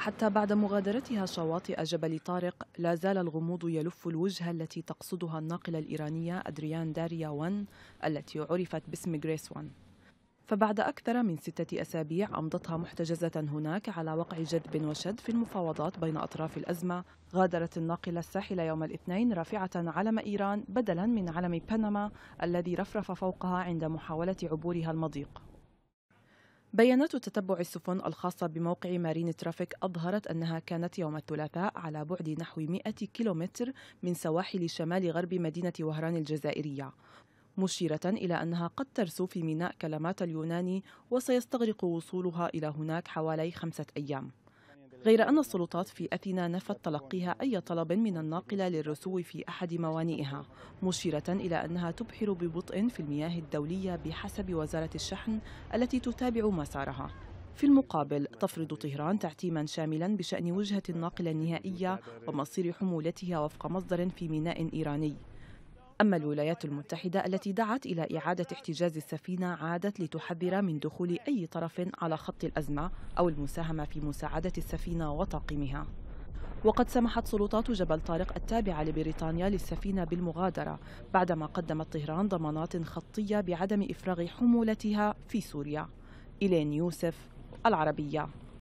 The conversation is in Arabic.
حتى بعد مغادرتها شواطئ جبل طارق لا زال الغموض يلف الوجهة التي تقصدها الناقلة الإيرانية أدريان داريا وان التي عرفت باسم غريس وان فبعد أكثر من ستة أسابيع أمضتها محتجزة هناك على وقع جذب وشد في المفاوضات بين أطراف الأزمة غادرت الناقلة الساحل يوم الاثنين رافعة علم إيران بدلا من علم بنما الذي رفرف فوقها عند محاولة عبورها المضيق بيانات تتبع السفن الخاصة بموقع مارين ترافيك أظهرت أنها كانت يوم الثلاثاء على بعد نحو 100 كيلومتر من سواحل شمال غرب مدينة وهران الجزائرية مشيرة إلى أنها قد ترسو في ميناء كلمات اليوناني وسيستغرق وصولها إلى هناك حوالي خمسة أيام غير أن السلطات في أثينا نفت تلقيها أي طلب من الناقلة للرسو في أحد موانئها مشيرة إلى أنها تبحر ببطء في المياه الدولية بحسب وزارة الشحن التي تتابع مسارها في المقابل تفرض طهران تعتيما شاملا بشأن وجهة الناقلة النهائية ومصير حمولتها وفق مصدر في ميناء إيراني أما الولايات المتحدة التي دعت إلى إعادة احتجاز السفينة عادت لتحذر من دخول أي طرف على خط الأزمة أو المساهمة في مساعدة السفينة وطاقمها وقد سمحت سلطات جبل طارق التابعة لبريطانيا للسفينة بالمغادرة بعدما قدمت طهران ضمانات خطية بعدم إفراغ حمولتها في سوريا إلين يوسف العربية